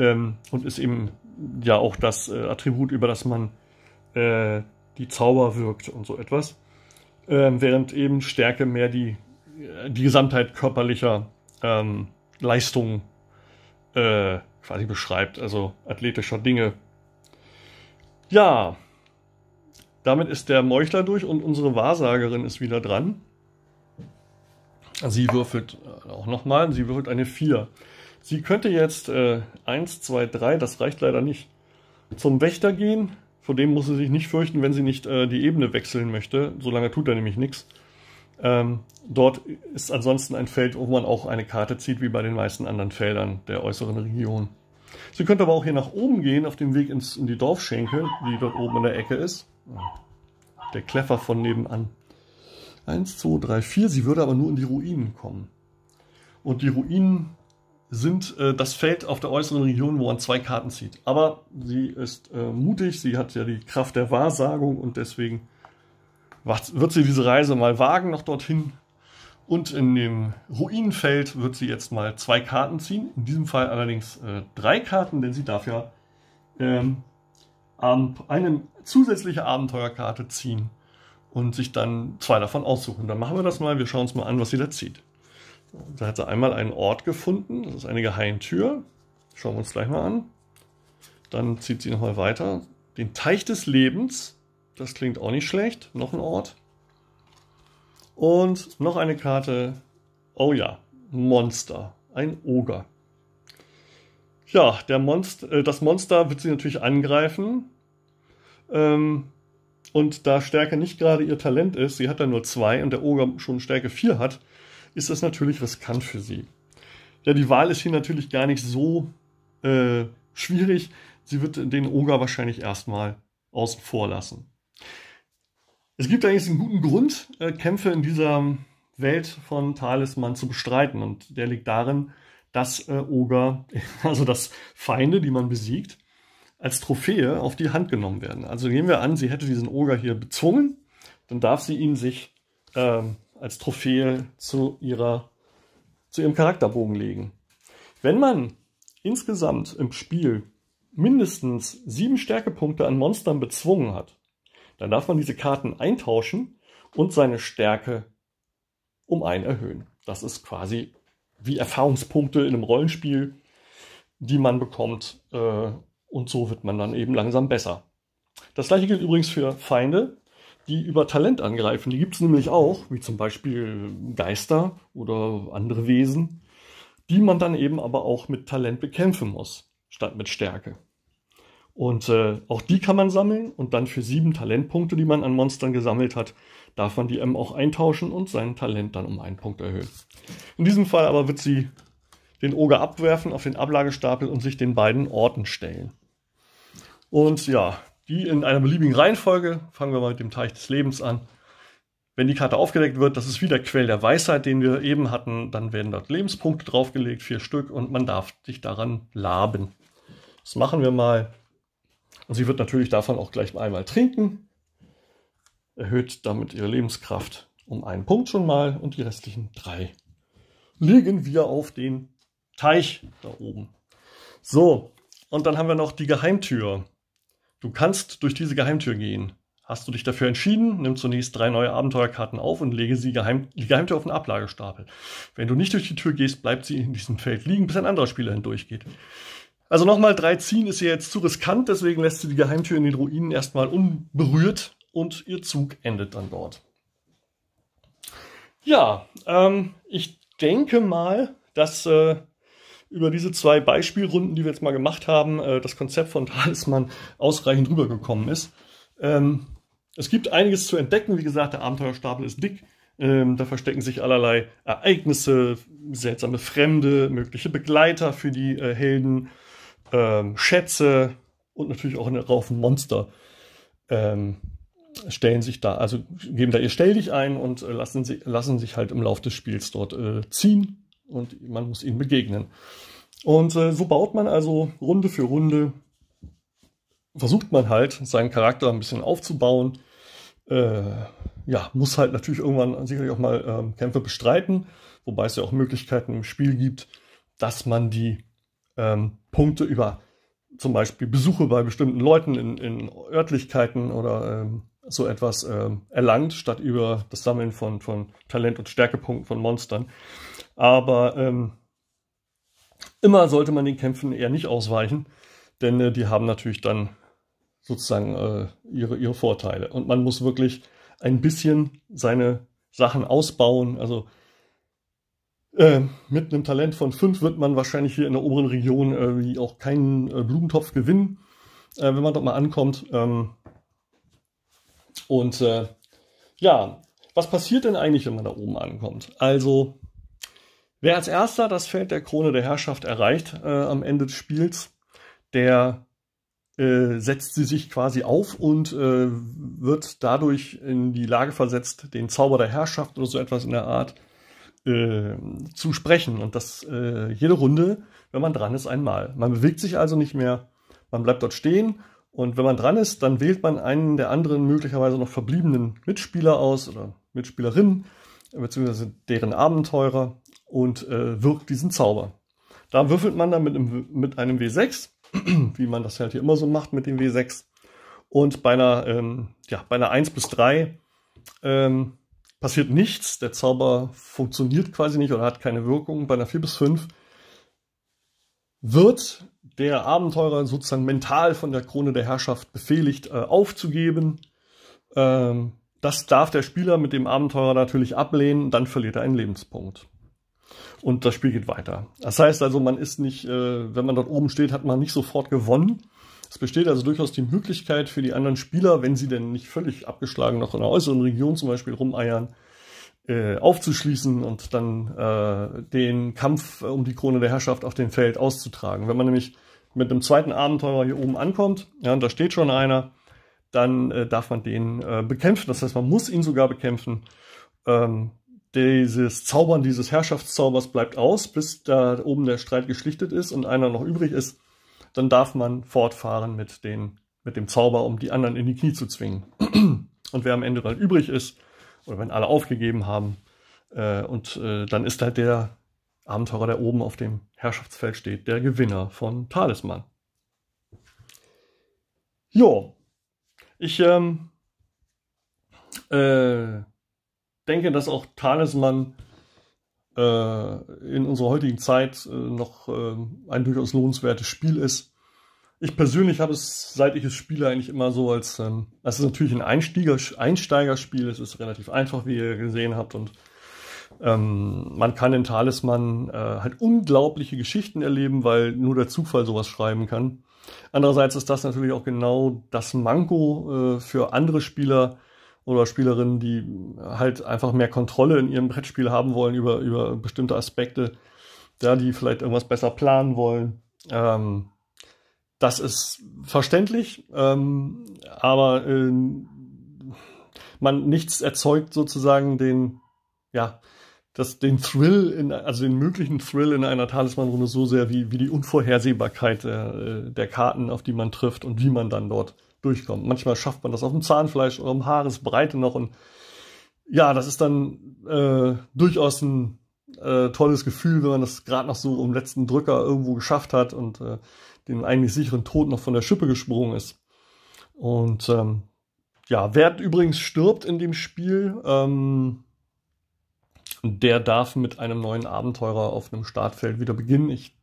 ähm, und ist eben ja auch das äh, Attribut, über das man äh, die Zauber wirkt und so etwas äh, während eben Stärke mehr die, die Gesamtheit körperlicher ähm, Leistungen äh, quasi beschreibt, also athletischer Dinge. Ja, damit ist der Meuchler durch und unsere Wahrsagerin ist wieder dran. Sie würfelt äh, auch nochmal, sie würfelt eine 4. Sie könnte jetzt äh, 1, 2, 3, das reicht leider nicht, zum Wächter gehen vor dem muss sie sich nicht fürchten, wenn sie nicht äh, die Ebene wechseln möchte. Solange tut er nämlich nichts. Ähm, dort ist ansonsten ein Feld, wo man auch eine Karte zieht, wie bei den meisten anderen Feldern der äußeren Region. Sie könnte aber auch hier nach oben gehen, auf dem Weg ins, in die Dorfschenke, die dort oben in der Ecke ist. Der Kleffer von nebenan. Eins, zwei, drei, vier. Sie würde aber nur in die Ruinen kommen. Und die Ruinen sind äh, das Feld auf der äußeren Region, wo man zwei Karten zieht. Aber sie ist äh, mutig, sie hat ja die Kraft der Wahrsagung und deswegen wird sie diese Reise mal wagen noch dorthin. Und in dem Ruinenfeld wird sie jetzt mal zwei Karten ziehen. In diesem Fall allerdings äh, drei Karten, denn sie darf ja ähm, eine zusätzliche Abenteuerkarte ziehen und sich dann zwei davon aussuchen. Dann machen wir das mal. Wir schauen uns mal an, was sie da zieht. Da hat er einmal einen Ort gefunden, das ist eine geheime Tür. Schauen wir uns gleich mal an. Dann zieht sie nochmal weiter. Den Teich des Lebens, das klingt auch nicht schlecht. Noch ein Ort. Und noch eine Karte. Oh ja, Monster. Ein Oger. Ja, der Monster, äh, das Monster wird sie natürlich angreifen. Ähm, und da Stärke nicht gerade ihr Talent ist, sie hat da nur zwei und der Oger schon Stärke 4 hat, ist das natürlich riskant für sie. Ja, die Wahl ist hier natürlich gar nicht so äh, schwierig. Sie wird den Oger wahrscheinlich erstmal außen vor lassen. Es gibt eigentlich einen guten Grund, äh, Kämpfe in dieser Welt von Talisman zu bestreiten. Und der liegt darin, dass äh, Oger, also dass Feinde, die man besiegt, als Trophäe auf die Hand genommen werden. Also nehmen wir an, sie hätte diesen Oger hier bezwungen, dann darf sie ihn sich ähm, als Trophäe zu, ihrer, zu ihrem Charakterbogen legen. Wenn man insgesamt im Spiel mindestens sieben Stärkepunkte an Monstern bezwungen hat, dann darf man diese Karten eintauschen und seine Stärke um einen erhöhen. Das ist quasi wie Erfahrungspunkte in einem Rollenspiel, die man bekommt. Äh, und so wird man dann eben langsam besser. Das gleiche gilt übrigens für Feinde die über Talent angreifen. Die gibt es nämlich auch, wie zum Beispiel Geister oder andere Wesen, die man dann eben aber auch mit Talent bekämpfen muss, statt mit Stärke. Und äh, auch die kann man sammeln und dann für sieben Talentpunkte, die man an Monstern gesammelt hat, darf man die M auch eintauschen und sein Talent dann um einen Punkt erhöhen. In diesem Fall aber wird sie den Oger abwerfen auf den Ablagestapel und sich den beiden Orten stellen. Und ja, die in einer beliebigen Reihenfolge, fangen wir mal mit dem Teich des Lebens an, wenn die Karte aufgedeckt wird, das ist wieder Quell der Weisheit, den wir eben hatten, dann werden dort Lebenspunkte draufgelegt, vier Stück, und man darf sich daran laben. Das machen wir mal. Und sie wird natürlich davon auch gleich einmal trinken, erhöht damit ihre Lebenskraft um einen Punkt schon mal und die restlichen drei legen wir auf den Teich da oben. So, und dann haben wir noch die Geheimtür. Du kannst durch diese Geheimtür gehen. Hast du dich dafür entschieden, nimm zunächst drei neue Abenteuerkarten auf und lege sie geheim, die Geheimtür auf den Ablagestapel. Wenn du nicht durch die Tür gehst, bleibt sie in diesem Feld liegen, bis ein anderer Spieler hindurchgeht. Also nochmal, drei ziehen ist hier jetzt zu riskant, deswegen lässt sie die Geheimtür in den Ruinen erstmal unberührt und ihr Zug endet dann dort. Ja, ähm, ich denke mal, dass äh, über diese zwei Beispielrunden, die wir jetzt mal gemacht haben, äh, das Konzept von Talisman ausreichend rübergekommen ist. Ähm, es gibt einiges zu entdecken. Wie gesagt, der Abenteuerstapel ist dick. Ähm, da verstecken sich allerlei Ereignisse, seltsame Fremde, mögliche Begleiter für die äh, Helden, ähm, Schätze und natürlich auch eine Raufen Monster ähm, stellen sich da, also geben da ihr Stell dich ein und äh, lassen, sie, lassen sich halt im Laufe des Spiels dort äh, ziehen und man muss ihnen begegnen. Und äh, so baut man also Runde für Runde, versucht man halt, seinen Charakter ein bisschen aufzubauen. Äh, ja, muss halt natürlich irgendwann sicherlich auch mal ähm, Kämpfe bestreiten, wobei es ja auch Möglichkeiten im Spiel gibt, dass man die ähm, Punkte über zum Beispiel Besuche bei bestimmten Leuten in, in Örtlichkeiten oder ähm, so etwas äh, erlangt, statt über das Sammeln von, von Talent- und Stärkepunkten von Monstern. Aber ähm, immer sollte man den Kämpfen eher nicht ausweichen, denn äh, die haben natürlich dann sozusagen äh, ihre, ihre Vorteile. Und man muss wirklich ein bisschen seine Sachen ausbauen. Also äh, mit einem Talent von fünf wird man wahrscheinlich hier in der oberen Region äh, auch keinen äh, Blumentopf gewinnen, äh, wenn man dort mal ankommt. Ähm, und äh, ja, was passiert denn eigentlich, wenn man da oben ankommt? Also, wer als erster das Feld der Krone der Herrschaft erreicht äh, am Ende des Spiels, der äh, setzt sie sich quasi auf und äh, wird dadurch in die Lage versetzt, den Zauber der Herrschaft oder so etwas in der Art äh, zu sprechen. Und das äh, jede Runde, wenn man dran ist, einmal. Man bewegt sich also nicht mehr, man bleibt dort stehen und wenn man dran ist, dann wählt man einen der anderen möglicherweise noch verbliebenen Mitspieler aus oder Mitspielerinnen, beziehungsweise deren Abenteurer und äh, wirkt diesen Zauber. Da würfelt man dann mit einem, mit einem W6, wie man das halt hier immer so macht mit dem W6. Und bei einer, ähm, ja, bei einer 1 bis 3 ähm, passiert nichts. Der Zauber funktioniert quasi nicht oder hat keine Wirkung. Bei einer 4 bis 5 wird der Abenteurer sozusagen mental von der Krone der Herrschaft befehligt, äh, aufzugeben. Ähm, das darf der Spieler mit dem Abenteurer natürlich ablehnen, dann verliert er einen Lebenspunkt. Und das Spiel geht weiter. Das heißt also, man ist nicht, äh, wenn man dort oben steht, hat man nicht sofort gewonnen. Es besteht also durchaus die Möglichkeit für die anderen Spieler, wenn sie denn nicht völlig abgeschlagen noch in der äußeren Region zum Beispiel rumeiern, äh, aufzuschließen und dann äh, den Kampf um die Krone der Herrschaft auf dem Feld auszutragen. Wenn man nämlich mit einem zweiten Abenteurer hier oben ankommt, ja, und da steht schon einer, dann äh, darf man den äh, bekämpfen. Das heißt, man muss ihn sogar bekämpfen. Ähm, dieses Zaubern dieses Herrschaftszaubers bleibt aus, bis da oben der Streit geschlichtet ist und einer noch übrig ist. Dann darf man fortfahren mit, den, mit dem Zauber, um die anderen in die Knie zu zwingen. und wer am Ende dann übrig ist, oder wenn alle aufgegeben haben, äh, und äh, dann ist halt der Abenteurer, der oben auf dem Herrschaftsfeld steht, der Gewinner von Talisman. Jo, ich ähm, äh, denke, dass auch Talisman äh, in unserer heutigen Zeit äh, noch äh, ein durchaus lohnenswertes Spiel ist. Ich persönlich habe es, seit ich es spiele, eigentlich immer so als, ähm, es ist natürlich ein Einsteiger, Einsteigerspiel, es ist relativ einfach, wie ihr gesehen habt und ähm, man kann in Talisman äh, halt unglaubliche Geschichten erleben, weil nur der Zufall sowas schreiben kann. Andererseits ist das natürlich auch genau das Manko äh, für andere Spieler oder Spielerinnen, die halt einfach mehr Kontrolle in ihrem Brettspiel haben wollen über, über bestimmte Aspekte, ja, die vielleicht irgendwas besser planen wollen. Ähm, das ist verständlich, ähm, aber äh, man nichts erzeugt sozusagen den, ja, das, den Thrill, in, also den möglichen Thrill in einer Talismanrunde so sehr wie, wie die Unvorhersehbarkeit der, äh, der Karten, auf die man trifft und wie man dann dort durchkommt. Manchmal schafft man das auf dem Zahnfleisch oder um Haaresbreite noch und ja, das ist dann äh, durchaus ein äh, tolles Gefühl, wenn man das gerade noch so um letzten Drücker irgendwo geschafft hat und äh, den eigentlich sicheren Tod noch von der Schippe gesprungen ist. Und ähm, ja, wer übrigens stirbt in dem Spiel. Ähm, und der darf mit einem neuen Abenteurer auf einem Startfeld wieder beginnen. Ich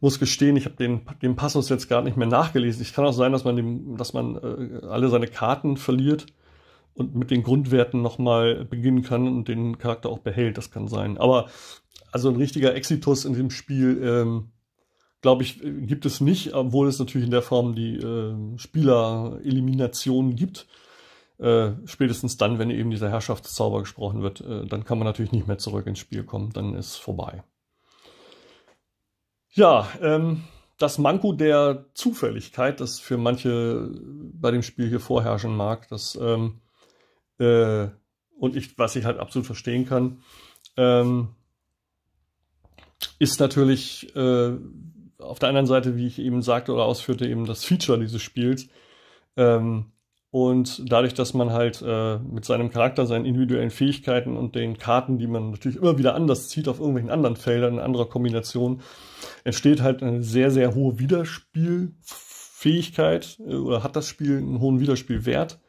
muss gestehen, ich habe den, den Passus jetzt gar nicht mehr nachgelesen. Es kann auch sein, dass man, dem, dass man äh, alle seine Karten verliert und mit den Grundwerten nochmal beginnen kann und den Charakter auch behält. Das kann sein. Aber also ein richtiger Exitus in dem Spiel, ähm, glaube ich, äh, gibt es nicht, obwohl es natürlich in der Form die äh, Spielerelimination gibt. Äh, spätestens dann, wenn eben dieser Herrschaftszauber gesprochen wird, äh, dann kann man natürlich nicht mehr zurück ins Spiel kommen, dann ist es vorbei. Ja, ähm, das Manko der Zufälligkeit, das für manche bei dem Spiel hier vorherrschen mag, das ähm, äh, und ich, was ich halt absolut verstehen kann, ähm, ist natürlich äh, auf der anderen Seite, wie ich eben sagte oder ausführte, eben das Feature dieses Spiels. Ähm, und dadurch, dass man halt äh, mit seinem Charakter, seinen individuellen Fähigkeiten und den Karten, die man natürlich immer wieder anders zieht auf irgendwelchen anderen Feldern, in anderer Kombination, entsteht halt eine sehr, sehr hohe Widerspielfähigkeit äh, oder hat das Spiel einen hohen Widerspielwert,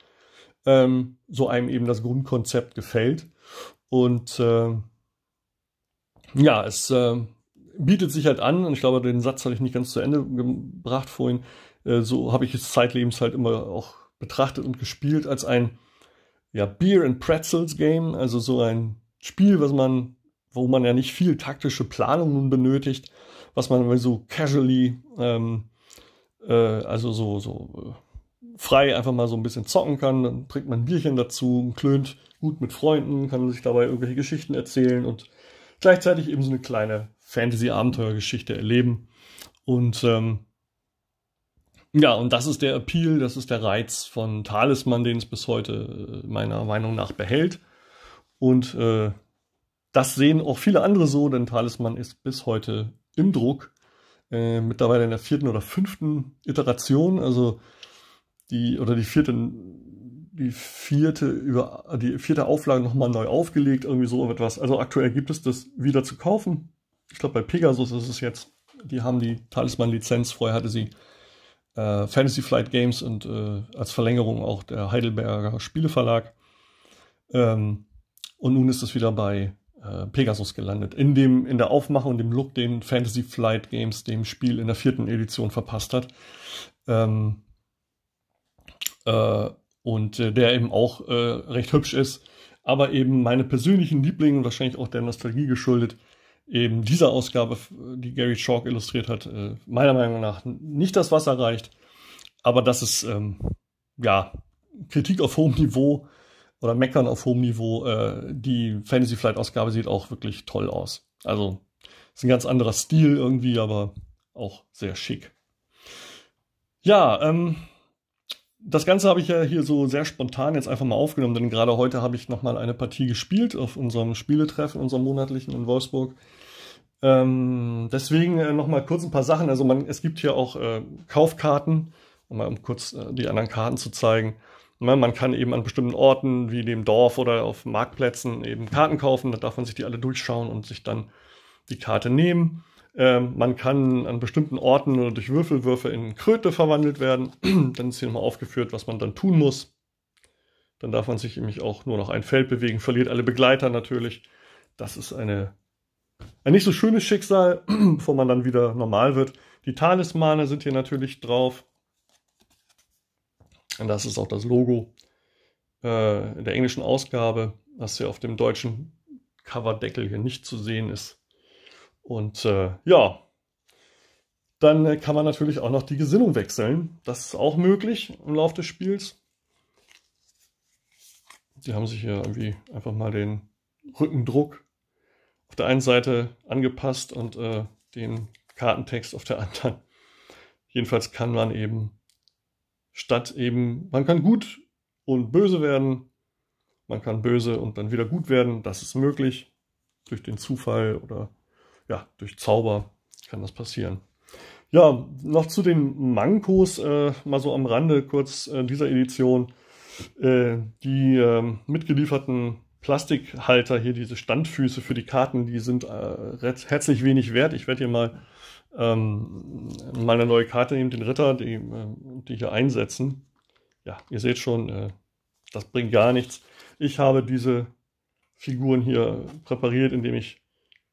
ähm, so einem eben das Grundkonzept gefällt. Und äh, ja, es äh, bietet sich halt an, und ich glaube, den Satz hatte ich nicht ganz zu Ende gebracht vorhin, äh, so habe ich es zeitlebens halt immer auch betrachtet und gespielt als ein ja, Beer and Pretzels Game, also so ein Spiel, was man, wo man ja nicht viel taktische Planung nun benötigt, was man so casually, ähm, äh, also so, so äh, frei einfach mal so ein bisschen zocken kann. Dann trinkt man ein Bierchen dazu, und klönt gut mit Freunden, kann sich dabei irgendwelche Geschichten erzählen und gleichzeitig eben so eine kleine Fantasy-Abenteuergeschichte erleben. Und ähm, ja, und das ist der Appeal, das ist der Reiz von Talisman, den es bis heute äh, meiner Meinung nach behält. Und äh, das sehen auch viele andere so, denn Talisman ist bis heute im Druck, äh, mittlerweile in der vierten oder fünften Iteration, also die oder die vierte, die vierte über die vierte Auflage nochmal neu aufgelegt, irgendwie so etwas. Also aktuell gibt es das wieder zu kaufen. Ich glaube bei Pegasus ist es jetzt. Die haben die Talisman-Lizenz. Vorher hatte sie äh, Fantasy Flight Games und äh, als Verlängerung auch der Heidelberger Spieleverlag. Ähm, und nun ist es wieder bei äh, Pegasus gelandet. In, dem, in der Aufmachung dem Look, den Fantasy Flight Games dem Spiel in der vierten Edition verpasst hat. Ähm, äh, und äh, der eben auch äh, recht hübsch ist. Aber eben meine persönlichen Lieblinge, wahrscheinlich auch der Nostalgie geschuldet, eben dieser Ausgabe, die Gary Chalk illustriert hat, äh, meiner Meinung nach nicht das Wasser reicht. Aber das ist, ähm, ja, Kritik auf hohem Niveau oder Meckern auf hohem Niveau. Äh, die Fantasy Flight Ausgabe sieht auch wirklich toll aus. Also, ist ein ganz anderer Stil irgendwie, aber auch sehr schick. Ja, ähm, das Ganze habe ich ja hier so sehr spontan jetzt einfach mal aufgenommen, denn gerade heute habe ich nochmal eine Partie gespielt auf unserem Spieletreffen, unserem monatlichen in Wolfsburg. Ähm, deswegen äh, nochmal kurz ein paar Sachen. Also man, es gibt hier auch äh, Kaufkarten, mal um kurz äh, die anderen Karten zu zeigen. Ne, man kann eben an bestimmten Orten wie dem Dorf oder auf Marktplätzen eben Karten kaufen. Da darf man sich die alle durchschauen und sich dann die Karte nehmen. Ähm, man kann an bestimmten Orten oder durch Würfelwürfe in Kröte verwandelt werden. dann ist hier nochmal aufgeführt, was man dann tun muss. Dann darf man sich nämlich auch nur noch ein Feld bewegen, verliert alle Begleiter natürlich. Das ist eine ein nicht so schönes Schicksal, bevor man dann wieder normal wird. Die Talismane sind hier natürlich drauf. Und das ist auch das Logo äh, in der englischen Ausgabe, was hier auf dem deutschen Coverdeckel hier nicht zu sehen ist. Und äh, ja, dann äh, kann man natürlich auch noch die Gesinnung wechseln. Das ist auch möglich im Laufe des Spiels. Die haben sich hier irgendwie einfach mal den Rückendruck auf der einen Seite angepasst und äh, den Kartentext auf der anderen. Jedenfalls kann man eben statt eben, man kann gut und böse werden, man kann böse und dann wieder gut werden, das ist möglich. Durch den Zufall oder ja, durch Zauber kann das passieren. Ja, noch zu den Mankos, äh, mal so am Rande kurz äh, dieser Edition. Äh, die ähm, mitgelieferten Plastikhalter hier, diese Standfüße für die Karten, die sind äh, herzlich wenig wert. Ich werde hier mal ähm, meine neue Karte nehmen, den Ritter, die, äh, die hier einsetzen. Ja, ihr seht schon, äh, das bringt gar nichts. Ich habe diese Figuren hier präpariert, indem ich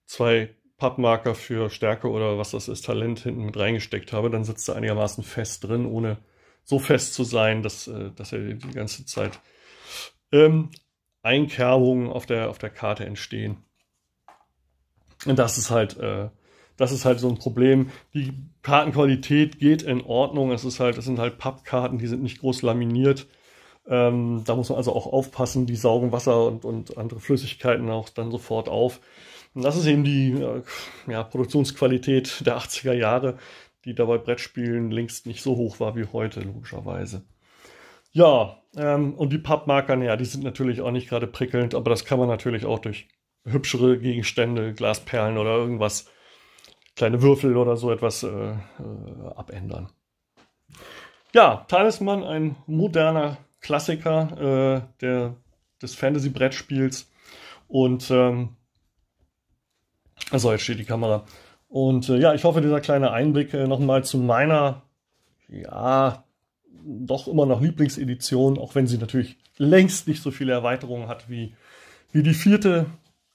zwei Pappmarker für Stärke oder was das ist, Talent hinten mit reingesteckt habe. Dann sitzt er einigermaßen fest drin, ohne so fest zu sein, dass, äh, dass er die ganze Zeit ähm, Einkerbungen auf der, auf der Karte entstehen. Und das ist halt, äh, das ist halt so ein Problem. Die Kartenqualität geht in Ordnung. Es ist halt, es sind halt Pappkarten, die sind nicht groß laminiert. Ähm, da muss man also auch aufpassen, die saugen Wasser und, und andere Flüssigkeiten auch dann sofort auf. Und das ist eben die äh, ja, Produktionsqualität der 80er Jahre, die dabei Brettspielen längst nicht so hoch war wie heute, logischerweise. Ja, ähm, und die Pappmarker, ja, die sind natürlich auch nicht gerade prickelnd, aber das kann man natürlich auch durch hübschere Gegenstände, Glasperlen oder irgendwas, kleine Würfel oder so etwas äh, äh, abändern. Ja, Talisman, ein moderner Klassiker äh, der, des Fantasy-Brettspiels. Und ähm, also jetzt steht die Kamera. Und äh, ja, ich hoffe, dieser kleine Einblick äh, nochmal zu meiner ja, doch immer noch Lieblingsedition, auch wenn sie natürlich längst nicht so viele Erweiterungen hat wie, wie die vierte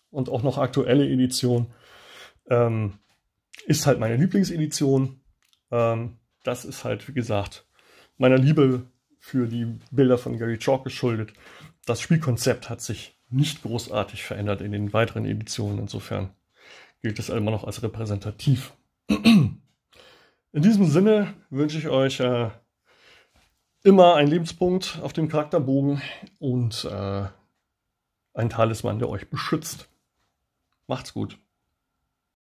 und auch noch aktuelle Edition. Ähm, ist halt meine Lieblingsedition. Ähm, das ist halt, wie gesagt, meiner Liebe für die Bilder von Gary Chalk geschuldet. Das Spielkonzept hat sich nicht großartig verändert in den weiteren Editionen. Insofern gilt es immer noch als repräsentativ. In diesem Sinne wünsche ich euch äh, immer ein Lebenspunkt auf dem Charakterbogen und äh, ein Talisman, der euch beschützt. Macht's gut.